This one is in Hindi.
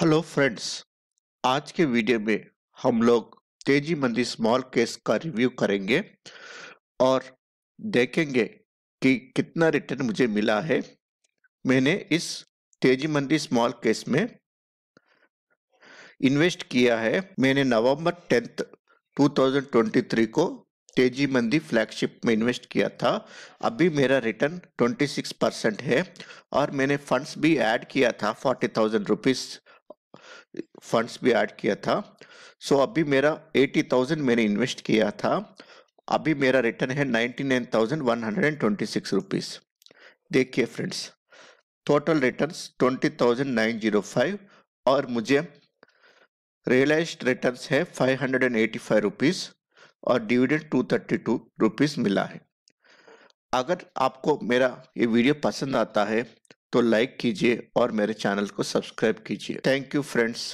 हेलो फ्रेंड्स आज के वीडियो में हम लोग तेजी मंदी स्मॉल केस का रिव्यू करेंगे और देखेंगे कि कितना रिटर्न मुझे मिला है मैंने इस तेजी मंदी स्मॉल केस में इन्वेस्ट किया है मैंने नवंबर टेंथ 2023 को तेजी मंदी फ्लैगशिप में इन्वेस्ट किया था अभी मेरा रिटर्न 26 परसेंट है और मैंने फंड्स भी ऐड किया था फोर्टी थाउजेंड रुपीज़ फंड्स भी ऐड किया था सो so, अभी मेरा एटी थाउजेंड मैंने इन्वेस्ट किया था अभी मेरा रिटर्न है ninety nine thousand one hundred and twenty six rupees देखिए friends total return twenty thousand nine zero five और मुझे रियलाइज रिटर्न है five hundred and eighty five rupees और dividend two thirty two rupees मिला है अगर आपको मेरा ये वीडियो पसंद आता है तो लाइक कीजिए और मेरे चैनल को सब्सक्राइब कीजिए थैंक यू फ्रेंड्स